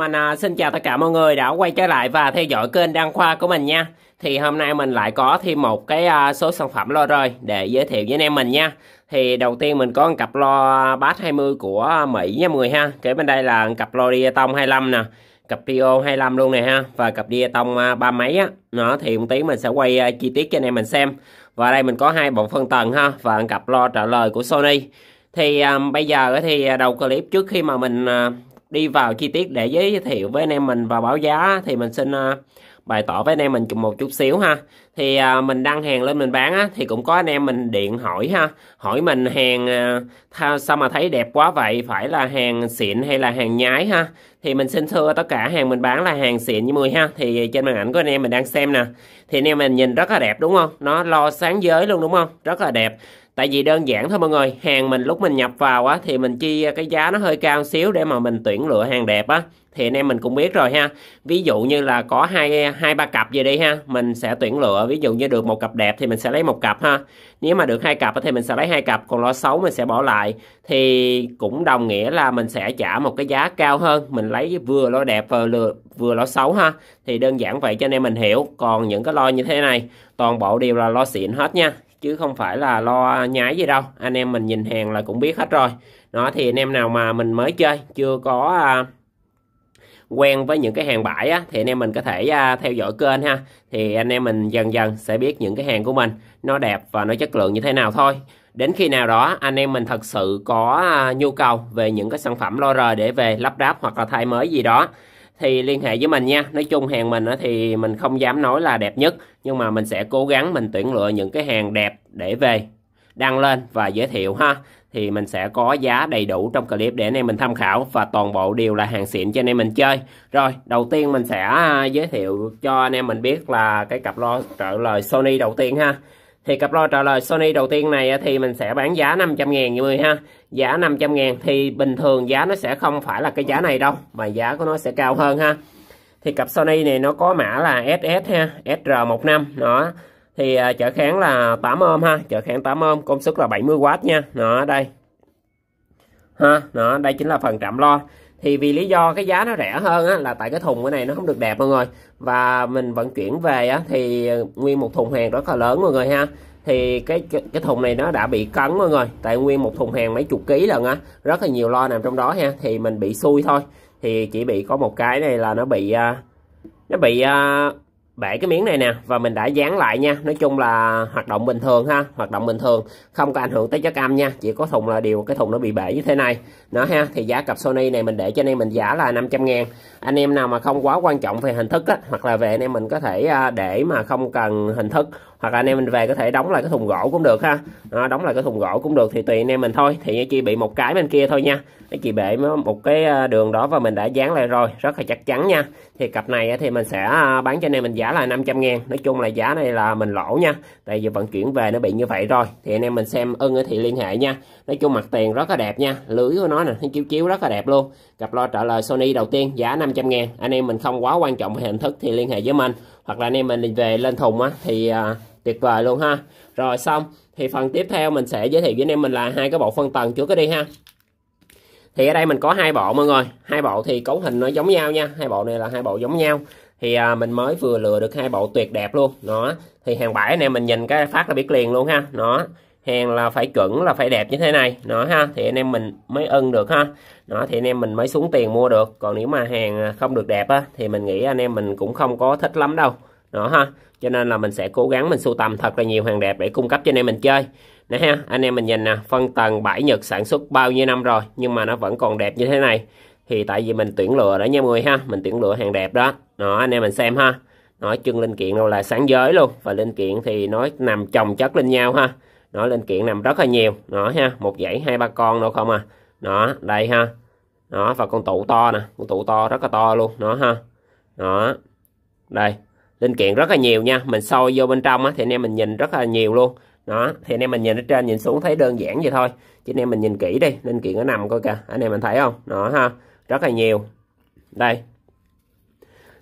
Mana xin chào tất cả mọi người đã quay trở lại và theo dõi kênh Đăng Khoa của mình nha Thì hôm nay mình lại có thêm một cái à, số sản phẩm lo rơi để giới thiệu với anh em mình nha Thì đầu tiên mình có một cặp lo bass 20 của Mỹ nha mọi người ha Kế bên đây là cặp lo Diatong 25 nè Cặp Rio 25 luôn nè ha Và cặp Diatong à, ba mấy á Nó thì một tí mình sẽ quay à, chi tiết cho anh em mình xem Và đây mình có hai bộ phân tầng ha Và cặp lo trả lời của Sony thì um, bây giờ thì đầu clip trước khi mà mình uh, đi vào chi tiết để giới thiệu với anh em mình và báo giá thì mình xin ờ, bày tỏ với anh em mình một chút xíu ha thì ờ, mình đăng hàng lên mình bán á, thì cũng có anh em mình điện hỏi ha hỏi mình hàng ờ, sao mà thấy đẹp quá vậy phải là hàng xịn hay là hàng nhái ha thì mình xin thưa tất cả hàng mình bán là hàng xịn như mười ha thì trên màn ảnh của anh em mình đang xem nè thì anh em mình nhìn rất là đẹp đúng không nó lo sáng giới luôn đúng không rất là đẹp tại vì đơn giản thôi mọi người hàng mình lúc mình nhập vào á thì mình chi à, cái giá nó hơi cao xíu để mà mình tuyển lựa hàng đẹp á thì anh em mình cũng biết rồi ha ví dụ như là có hai hai ba cặp gì đi ha mình sẽ tuyển lựa ví dụ như được một cặp đẹp thì mình sẽ lấy một cặp ha nếu mà được hai cặp thì mình sẽ lấy hai cặp còn lo xấu mình sẽ bỏ lại thì cũng đồng nghĩa là mình sẽ trả một cái giá cao hơn mình lấy vừa lo đẹp vừa lừa, vừa lo xấu ha thì đơn giản vậy cho anh em mình hiểu còn những cái lo như thế này toàn bộ đều là lo xịn hết nha chứ không phải là lo nhái gì đâu anh em mình nhìn hàng là cũng biết hết rồi đó thì anh em nào mà mình mới chơi chưa có à, quen với những cái hàng bãi á, thì anh em mình có thể à, theo dõi kênh ha thì anh em mình dần dần sẽ biết những cái hàng của mình nó đẹp và nó chất lượng như thế nào thôi đến khi nào đó anh em mình thật sự có à, nhu cầu về những cái sản phẩm lo rời để về lắp ráp hoặc là thay mới gì đó thì liên hệ với mình nha nói chung hàng mình thì mình không dám nói là đẹp nhất nhưng mà mình sẽ cố gắng mình tuyển lựa những cái hàng đẹp để về đăng lên và giới thiệu ha thì mình sẽ có giá đầy đủ trong clip để anh em mình tham khảo và toàn bộ đều là hàng xịn cho anh em mình chơi rồi đầu tiên mình sẽ à, giới thiệu cho anh em mình biết là cái cặp lo trợ lời Sony đầu tiên ha thì cặp đôi trả lời Sony đầu tiên này thì mình sẽ bán giá 500 ngàn mọi người ha. Giá 500 ngàn thì bình thường giá nó sẽ không phải là cái giá này đâu. Mà giá của nó sẽ cao hơn ha. Thì cặp Sony này nó có mã là SS ha. SR15 đó. Thì trở à, kháng là 8 ôm ha. Trở kháng 8 ôm công suất là 70W nha. Đó đây. Ha. Đó đây chính là phần trạm lo thì vì lý do cái giá nó rẻ hơn á, là tại cái thùng cái này nó không được đẹp mọi người và mình vận chuyển về á, thì nguyên một thùng hàng rất là lớn mọi người ha thì cái, cái thùng này nó đã bị cấn mọi người tại nguyên một thùng hàng mấy chục ký lần á rất là nhiều lo nằm trong đó ha thì mình bị xui thôi thì chỉ bị có một cái này là nó bị à, nó bị à, bể cái miếng này nè và mình đã dán lại nha nói chung là hoạt động bình thường ha hoạt động bình thường không có ảnh hưởng tới chất âm nha chỉ có thùng là điều cái thùng nó bị bể như thế này nó ha thì giá cặp Sony này mình để cho nên mình giả là 500 ngàn anh em nào mà không quá quan trọng về hình thức á, hoặc là về anh em mình có thể à, để mà không cần hình thức hoặc là anh em mình về có thể đóng lại cái thùng gỗ cũng được ha à, đóng lại cái thùng gỗ cũng được thì tùy anh em mình thôi thì chị bị một cái bên kia thôi nha anh chị bệ một cái à, đường đó và mình đã dán lại rồi rất là chắc chắn nha thì cặp này thì mình sẽ à, bán cho anh em mình giá là 500 ngàn nói chung là giá này là mình lỗ nha tại vì vận chuyển về nó bị như vậy rồi thì anh em mình xem ưng thì liên hệ nha nói chung mặt tiền rất là đẹp nha lưới của nó nè chiếu chiếu rất là đẹp luôn cặp lo trả lời Sony đầu tiên giá 500 ngàn anh em mình không quá quan trọng về hình thức thì liên hệ với mình hoặc là anh em mình về lên thùng á thì à, tuyệt vời luôn ha rồi xong thì phần tiếp theo mình sẽ giới thiệu với anh em mình là hai cái bộ phân tầng trước cái đi ha thì ở đây mình có hai bộ mọi người hai bộ thì cấu hình nó giống nhau nha hai bộ này là hai bộ giống nhau thì à, mình mới vừa lừa được hai bộ tuyệt đẹp luôn nó thì hàng bãi này mình nhìn cái phát là biết liền luôn ha nó hàng là phải chuẩn là phải đẹp như thế này nó ha thì anh em mình mới ưng được ha nó thì anh em mình mới xuống tiền mua được còn nếu mà hàng không được đẹp á thì mình nghĩ anh em mình cũng không có thích lắm đâu đó ha cho nên là mình sẽ cố gắng mình sưu tầm thật là nhiều hàng đẹp để cung cấp cho anh em mình chơi nè ha anh em mình nhìn nè phân tầng 7 Nhật sản xuất bao nhiêu năm rồi nhưng mà nó vẫn còn đẹp như thế này thì tại vì mình tuyển lựa đó nha mọi người ha mình tuyển lựa hàng đẹp đó đó anh em mình xem ha nói chân linh kiện đâu là sáng giới luôn và linh kiện thì nó nằm chồng chất lên nhau ha nó linh kiện nằm rất là nhiều nó ha một dãy hai ba con đâu không à nó đây ha nó và con tủ to nè con tủ to rất là to luôn nó ha nó đây linh kiện rất là nhiều nha mình soi vô bên trong á, thì anh em mình nhìn rất là nhiều luôn đó thì anh em mình nhìn ở trên nhìn xuống thấy đơn giản vậy thôi chứ anh em mình nhìn kỹ đi linh kiện nó nằm coi kìa anh em mình thấy không nó ha rất là nhiều đây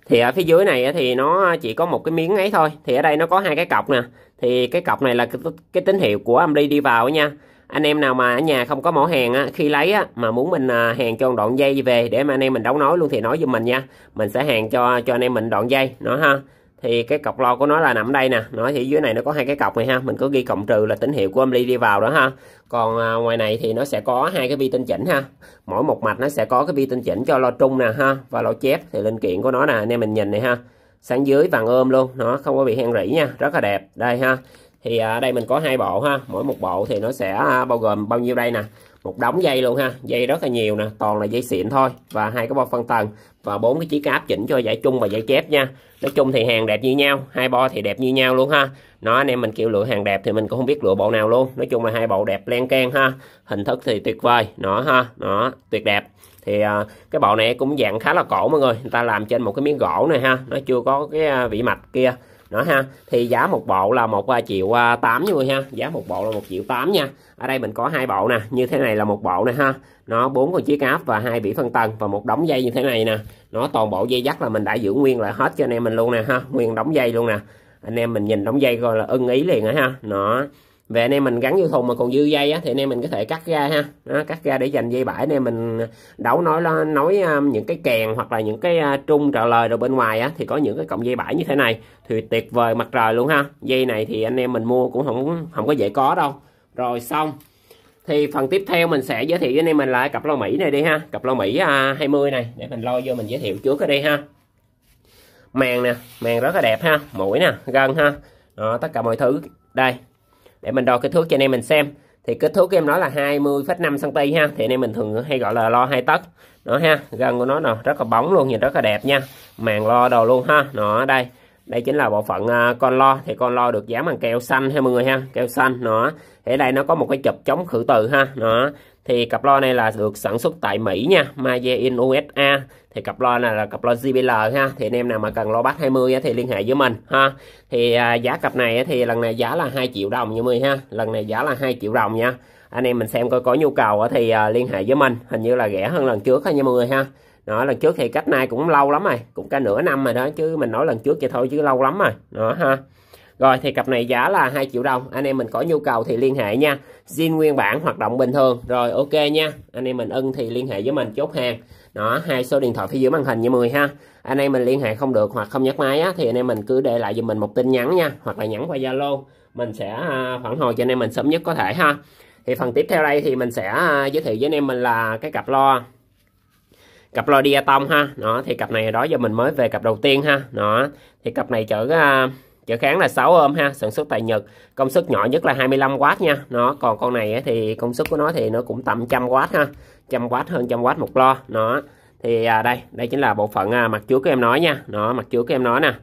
thì ở phía dưới này thì nó chỉ có một cái miếng ấy thôi thì ở đây nó có hai cái cọc nè thì cái cọc này là cái, cái tín hiệu của âm ly đi vào nha anh em nào mà ở nhà không có mỏ hàng á, khi lấy á, mà muốn mình à, hàng cho đoạn dây về để mà anh em mình đấu nối luôn thì nói giùm mình nha mình sẽ hàng cho cho anh em mình đoạn dây nó ha thì cái cọc lo của nó là nằm đây nè nó thì dưới này nó có hai cái cọc này ha mình có ghi cộng trừ là tín hiệu của âm ly đi vào đó ha còn à, ngoài này thì nó sẽ có hai cái vi tinh chỉnh ha mỗi một mạch nó sẽ có cái vi tinh chỉnh cho lo trung nè ha và lo chép thì linh kiện của nó nè anh em mình nhìn này ha sáng dưới vàng ôm luôn nó không có bị hen rỉ nha rất là đẹp đây ha thì à, đây mình có hai bộ ha mỗi một bộ thì nó sẽ à, bao gồm bao nhiêu đây nè một đống dây luôn ha dây rất là nhiều nè toàn là dây xịn thôi và hai cái bo phân tầng và bốn cái chiếc cáp chỉnh cho giải chung và giải chép nha nói chung thì hàng đẹp như nhau hai bo thì đẹp như nhau luôn ha nó anh em mình kêu lựa hàng đẹp thì mình cũng không biết lựa bộ nào luôn nói chung là hai bộ đẹp len can ha hình thức thì tuyệt vời nó ha nó tuyệt đẹp thì à, cái bộ này cũng dạng khá là cổ mọi người người ta làm trên một cái miếng gỗ này ha nó chưa có cái à, vị mạch kia nữa ha thì giá một bộ là một à, triệu à, tám mươi ha giá một bộ là một triệu tám nha ở đây mình có hai bộ nè như thế này là một bộ này ha nó bốn con chiếc áp và hai bỉ phân tầng và một đống dây như thế này nè nó toàn bộ dây dắt là mình đã giữ nguyên lại hết cho anh em mình luôn nè ha nguyên đóng dây luôn nè anh em mình nhìn đóng dây coi là ưng ý liền á ha nó về anh em mình gắn vô thùng mà còn dư dây á, thì anh em mình có thể cắt ra ha đó, cắt ra để dành dây bãi anh em mình đấu nói nói um, những cái kèn hoặc là những cái uh, trung trả lời rồi bên ngoài á, thì có những cái cọng dây bãi như thế này thì tuyệt vời mặt trời luôn ha dây này thì anh em mình mua cũng không không có dễ có đâu rồi xong thì phần tiếp theo mình sẽ giới thiệu với anh em mình là cặp lo Mỹ này đi ha cặp lo Mỹ 20 uh, này để mình lo vô mình giới thiệu trước ở đây ha màng nè màng rất là đẹp ha mũi nè gân ha đó, tất cả mọi thứ đây để mình đo kích thước cho anh em mình xem thì kích thước em nói là 20,5 cm ha thì anh em mình thường hay gọi là lo hai tấc nó ha gần của nó nè rất là bóng luôn nhìn rất là đẹp nha màng lo đầu luôn ha nó đây đây chính là bộ phận à, con lo thì con lo được dán bằng keo xanh ha mọi người ha keo xanh nó ở đây nó có một cái chụp chống khử từ ha nó thì cặp lo này là được sản xuất tại Mỹ nha made in USA thì cặp lo này là cặp lo JBL ha thì anh em nào mà cần lo bát 20 thì liên hệ với mình ha thì à, giá cặp này thì lần này giá là 2 triệu đồng như mươi ha lần này giá là 2 triệu đồng nha anh em mình xem coi có nhu cầu thì à, liên hệ với mình hình như là rẻ hơn lần trước ha nha mọi người ha đó lần trước thì cách nay cũng lâu lắm rồi cũng cả nửa năm rồi đó chứ mình nói lần trước vậy thôi chứ lâu lắm rồi đó ha rồi thì cặp này giá là 2 triệu đồng. Anh em mình có nhu cầu thì liên hệ nha. Zin nguyên bản hoạt động bình thường. Rồi ok nha. Anh em mình ưng thì liên hệ với mình chốt hàng. Đó, hai số điện thoại phía dưới màn hình nha mười ha. Anh em mình liên hệ không được hoặc không nhắc máy á thì anh em mình cứ để lại giùm mình một tin nhắn nha, hoặc là nhắn qua Zalo. Mình sẽ à, phản hồi cho anh em mình sớm nhất có thể ha. Thì phần tiếp theo đây thì mình sẽ à, giới thiệu với anh em mình là cái cặp lo cặp lo diatong ha. nó thì cặp này đó giờ mình mới về cặp đầu tiên ha. nó thì cặp này chở à, chở kháng là 6 ôm ha sản xuất tại Nhật công suất nhỏ nhất là 25W nha nó còn con này thì công suất của nó thì nó cũng tầm trăm w ha trăm w hơn trăm w một lo nó thì à, đây đây chính là bộ phận à, mặt trước của em nói nha nó mặt trước của em nói nè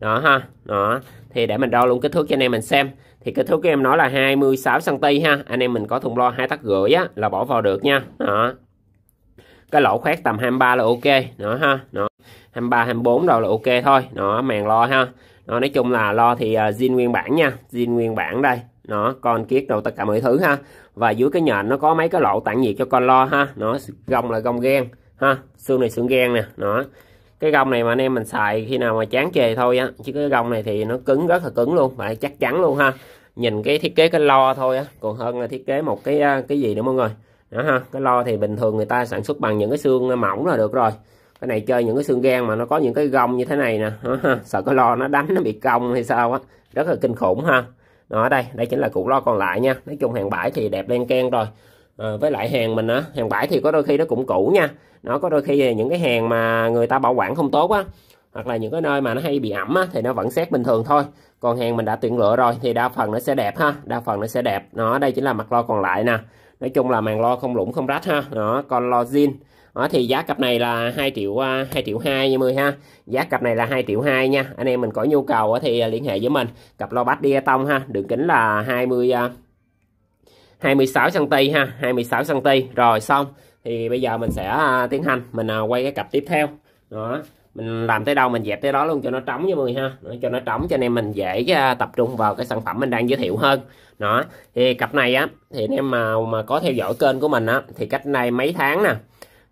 đó ha đó thì để mình đo luôn kích thước cho anh em mình xem thì kích thước của em nói là 26 cm ha anh em mình có thùng lo hai tắc rưỡi á là bỏ vào được nha đó cái lỗ khoét tầm 23 là ok đó ha đó 23 24 rồi là ok thôi đó màn lo ha đó, nói chung là lo thì à, zin uh, nguyên bản nha zin nguyên bản đây nó con kiết đầu tất cả mọi thứ ha và dưới cái nhện nó có mấy cái lỗ tản nhiệt cho con lo ha nó gông là gông ghen ha xương này xương ghen nè nó cái gông này mà anh em mình xài khi nào mà chán chề thôi á chứ cái gông này thì nó cứng rất là cứng luôn phải chắc chắn luôn ha nhìn cái thiết kế cái lo thôi á còn hơn là thiết kế một cái à, cái gì nữa mọi người đó ha cái lo thì bình thường người ta sản xuất bằng những cái xương mỏng là được rồi cái này chơi những cái xương gan mà nó có những cái gông như thế này nè sợ cái lo nó đánh nó bị cong hay sao á rất là kinh khủng ha đó đây đây chính là cụ lo còn lại nha nói chung hàng bãi thì đẹp len ken rồi à, với lại hàng mình á hàng bãi thì có đôi khi nó cũng cũ nha nó có đôi khi những cái hàng mà người ta bảo quản không tốt á hoặc là những cái nơi mà nó hay bị ẩm á, thì nó vẫn xét bình thường thôi còn hàng mình đã tuyển lựa rồi thì đa phần nó sẽ đẹp ha đa phần nó sẽ đẹp nó đây chính là mặt lo còn lại nè nói chung là màn lo không lủng không rách ha đó còn lo zin đó thì giá cặp này là 2 triệu 2 à, triệu 2 như mươi ha giá cặp này là 2 triệu 2 nha anh em mình có nhu cầu thì à, liên hệ với mình cặp lo bát đi tông ha đường kính là 20 26 cm ha 26 cm rồi xong thì bây giờ mình sẽ à, tiến hành mình quay cái cặp tiếp theo đó mình làm tới đâu mình dẹp tới đó luôn cho nó trống nha mọi người ha cho nó trống cho anh em mình dễ à, tập trung vào cái sản phẩm mình đang giới thiệu hơn đó thì cặp này á thì anh em mà mà có theo dõi kênh của mình á thì cách đây mấy tháng nè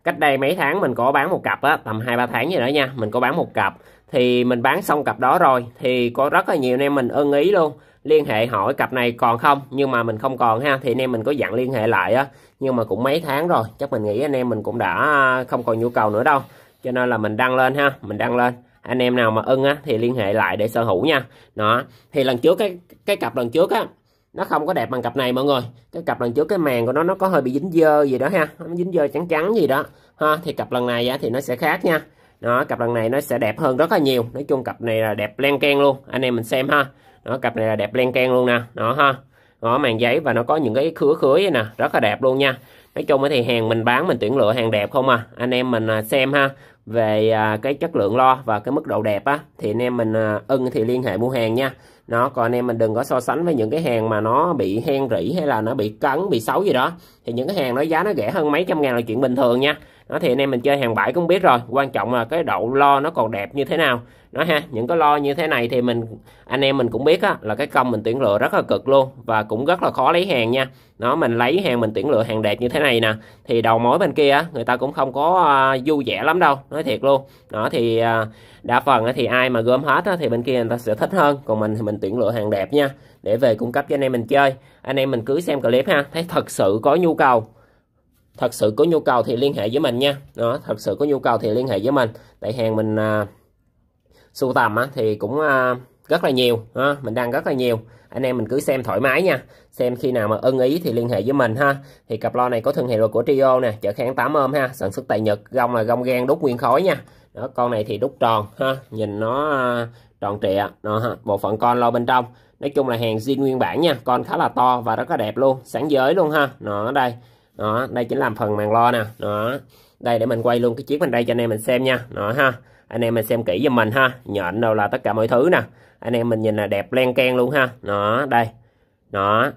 cách đây mấy tháng mình có bán một cặp á tầm hai ba tháng gì đó nha mình có bán một cặp thì mình bán xong cặp đó rồi thì có rất là nhiều anh em mình ưng ý luôn liên hệ hỏi cặp này còn không nhưng mà mình không còn ha thì anh em mình có dặn liên hệ lại á nhưng mà cũng mấy tháng rồi chắc mình nghĩ anh em mình cũng đã à, không còn nhu cầu nữa đâu cho nên là mình đăng lên ha mình đăng lên anh em nào mà ưng á thì liên hệ lại để sở hữu nha đó thì lần trước cái cái cặp lần trước á nó không có đẹp bằng cặp này mọi người cái cặp lần trước cái màng của nó nó có hơi bị dính dơ gì đó ha nó dính dơ trắng trắng gì đó ha thì cặp lần này á, thì nó sẽ khác nha đó cặp lần này nó sẽ đẹp hơn rất là nhiều nói chung cặp này là đẹp len ken luôn anh em mình xem ha đó cặp này là đẹp len ken luôn nè đó ha đó màng giấy và nó có những cái khứa khứa nè rất là đẹp luôn nha nói chung thì hàng mình bán mình tuyển lựa hàng đẹp không à anh em mình à, xem ha về à, cái chất lượng lo và cái mức độ đẹp á thì anh em mình à, ưng thì liên hệ mua hàng nha nó còn anh em mình đừng có so sánh với những cái hàng mà nó bị hen rỉ hay là nó bị cấn bị xấu gì đó thì những cái hàng nó giá nó rẻ hơn mấy trăm ngàn là chuyện bình thường nha nó thì anh em mình chơi hàng bãi cũng biết rồi quan trọng là cái độ lo nó còn đẹp như thế nào nó ha những cái lo như thế này thì mình anh em mình cũng biết á, là cái công mình tuyển lựa rất là cực luôn và cũng rất là khó lấy hàng nha nó mình lấy hàng mình tuyển lựa hàng đẹp như thế này nè thì đầu mối bên kia người ta cũng không có à, vui vẻ lắm đâu nói thiệt luôn nó thì à, đa phần thì ai mà gom hết thì bên kia người ta sẽ thích hơn còn mình thì mình tuyển lựa hàng đẹp nha để về cung cấp cho anh em mình chơi anh em mình cứ xem clip ha thấy thật sự có nhu cầu thật sự có nhu cầu thì liên hệ với mình nha đó thật sự có nhu cầu thì liên hệ với mình tại hàng mình à, sưu tầm á, thì cũng à, rất là nhiều ha. mình đang rất là nhiều anh em mình cứ xem thoải mái nha xem khi nào mà ưng ý thì liên hệ với mình ha thì cặp lo này có thương hiệu của trio nè chở kháng 8 ôm ha sản xuất tại nhật gông là gông gan đúc nguyên khối nha đó con này thì đúc tròn ha nhìn nó à, tròn trịa đó, ha. bộ phận con lo bên trong nói chung là hàng zin nguyên bản nha con khá là to và rất là đẹp luôn sáng giới luôn ha nó đây đó đây chính là phần màn lo nè đó đây để mình quay luôn cái chiếc bên đây cho anh em mình xem nha đó ha anh em mình xem kỹ giùm mình ha nhện đâu là tất cả mọi thứ nè anh em mình nhìn là đẹp len keng luôn ha đó đây đó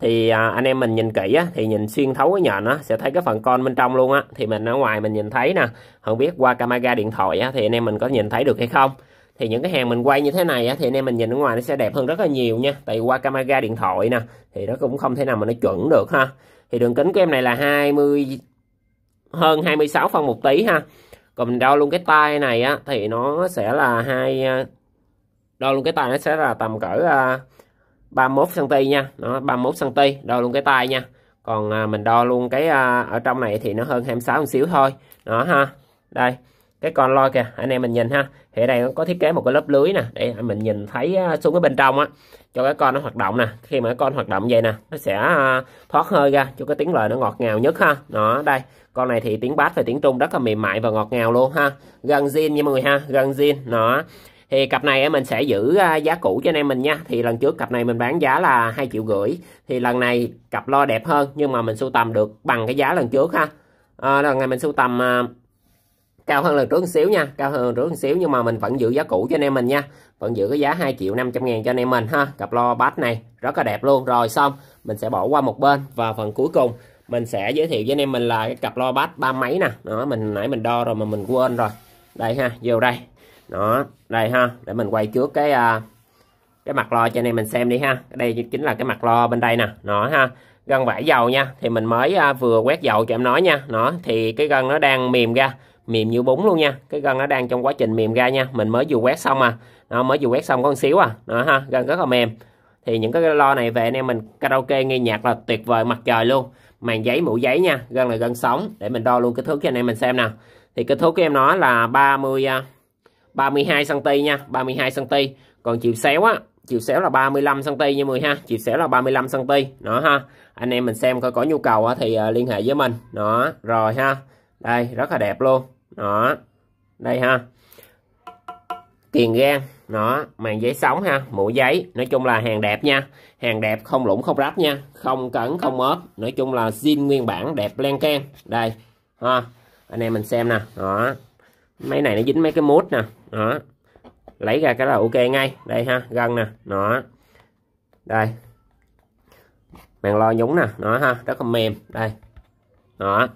thì à, anh em mình nhìn kỹ á, thì nhìn xuyên thấu cái nhện á, sẽ thấy cái phần con bên trong luôn á thì mình ở ngoài mình nhìn thấy nè không biết qua camera điện thoại á, thì anh em mình có nhìn thấy được hay không thì những cái hàng mình quay như thế này á, thì anh em mình nhìn ở ngoài nó sẽ đẹp hơn rất là nhiều nha tại qua camera điện thoại nè thì nó cũng không thể nào mà nó chuẩn được ha thì đường kính của em này là 20 hơn 26 phân một tí ha còn mình đo luôn cái tay này á thì nó sẽ là hai à, đo luôn cái tay nó sẽ là tầm cỡ 31 à, cm nha nó 31 cm đo luôn cái tay nha còn à, mình đo luôn cái ở trong này thì nó hơn 26 một xíu thôi đó ha đây cái con loi kìa anh em mình nhìn ha thì ở đây nó có thiết kế một cái lớp lưới nè để mình nhìn thấy à, xuống cái bên trong á cho cái con nó hoạt động nè khi mà cái con hoạt động vậy nè nó sẽ à, thoát hơi ra cho cái tiếng lời nó ngọt ngào nhất ha đó đây con này thì tiếng bass và tiếng trung rất là mềm mại và ngọt ngào luôn ha gần zin nha mọi người ha gần zin nó thì cặp này mình sẽ giữ à, giá cũ cho anh em mình nha thì lần trước cặp này mình bán giá là hai triệu rưỡi thì lần này cặp lo đẹp hơn nhưng mà mình sưu tầm được bằng cái giá lần trước ha à, lần này mình sưu tầm cao hơn lần trước một xíu nha cao hơn lần trước một xíu nhưng mà mình vẫn giữ giá cũ cho anh em mình nha vẫn giữ cái giá 2 triệu 500 ngàn cho anh em mình ha cặp lo bát này rất là đẹp luôn rồi xong mình sẽ bỏ qua một bên và phần cuối cùng mình sẽ giới thiệu với anh em mình là cái cặp lo bát ba mấy nè đó mình nãy mình đo rồi mà mình quên rồi đây ha vô đây đó đây ha để mình quay trước cái uh, cái mặt lo cho anh em mình xem đi ha đây chính là cái mặt lo bên đây nè nó ha gân vải dầu nha thì mình mới uh, vừa quét dầu cho em nói nha nó thì cái gân nó đang mềm ra mềm như bún luôn nha cái gân nó đang trong quá trình mềm ra nha mình mới vừa quét xong à nó mới vừa quét xong có một xíu à đó ha gân rất là mềm thì những cái lo này về anh em mình karaoke nghe nhạc là tuyệt vời mặt trời luôn màn giấy mũ giấy nha gân là gân sống để mình đo luôn kích thước cho anh em mình xem nè thì kích thước của em nó là 30 32 cm nha 32 cm còn chiều xéo á chiều xéo là 35 cm như mười ha chiều xéo là 35 cm đó ha anh em mình xem coi có nhu cầu thì à, liên hệ với mình đó rồi ha đây rất là đẹp luôn đó đây ha tiền gan đó màn giấy sóng ha mũ giấy nói chung là hàng đẹp nha hàng đẹp không lũng không rách nha không cẩn không ốp nói chung là zin nguyên bản đẹp len keng đây ha anh em mình xem nè đó mấy này nó dính mấy cái mút nè đó lấy ra cái là ok ngay đây ha gân nè đó đây màn lo nhúng nè nó ha rất là mềm đây đó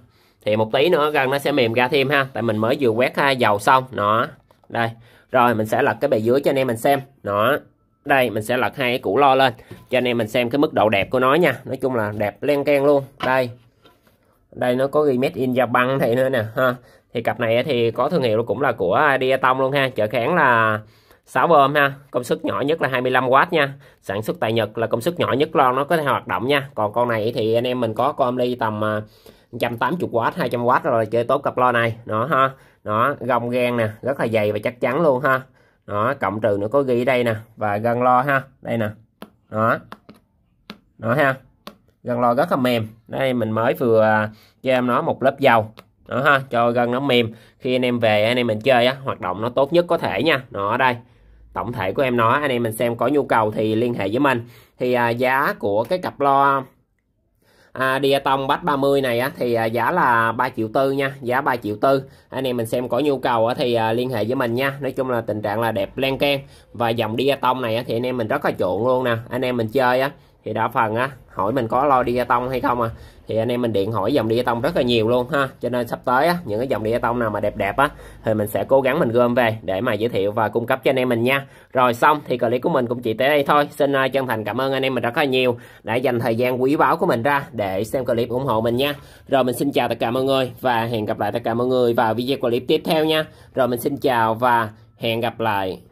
thì một tí nữa gân nó sẽ mềm ra thêm ha tại mình mới vừa quét ha, dầu xong nó đây rồi mình sẽ lật cái bề dưới cho anh em mình xem nó đây mình sẽ lật hai cái củ lo lên cho anh em mình xem cái mức độ đẹp của nó nha nói chung là đẹp len keng luôn đây đây nó có ghi made in Japan thì nữa nè ha thì cặp này thì có thương hiệu cũng là của diatom luôn ha chợ kháng là 6 bơm ha công suất nhỏ nhất là 25W nha sản xuất tại Nhật là công suất nhỏ nhất lo nó có thể hoạt động nha còn con này thì anh em mình có con ly tầm à, 180W 200W rồi chơi tốt cặp lo này nó ha nó gông gan nè rất là dày và chắc chắn luôn ha nó cộng trừ nữa có ghi đây nè và gân lo ha đây nè đó đó ha gân lo rất là mềm đây mình mới vừa à, cho em nó một lớp dầu đó ha cho gân nó mềm khi anh em về anh em mình chơi á hoạt động nó tốt nhất có thể nha nó đây tổng thể của em nó anh em mình xem có nhu cầu thì liên hệ với mình thì à, giá của cái cặp lo à, diatong batch 30 này á, thì à, giá là 3 triệu tư nha giá 3 triệu tư anh em mình xem có nhu cầu á, thì à, liên hệ với mình nha Nói chung là tình trạng là đẹp len ken và dòng diatong này á, thì anh em mình rất là chuộng luôn nè anh em mình chơi á thì đa phần á hỏi mình có lo tông hay không à thì anh em mình điện hỏi dòng tông rất là nhiều luôn ha cho nên sắp tới á, những cái dòng tông nào mà đẹp đẹp á thì mình sẽ cố gắng mình gom về để mà giới thiệu và cung cấp cho anh em mình nha rồi xong thì clip của mình cũng chỉ tới đây thôi xin à, chân thành cảm ơn anh em mình rất là nhiều đã dành thời gian quý báu của mình ra để xem clip ủng hộ mình nha rồi mình xin chào tất cả mọi người và hẹn gặp lại tất cả mọi người vào video clip tiếp theo nha rồi mình xin chào và hẹn gặp lại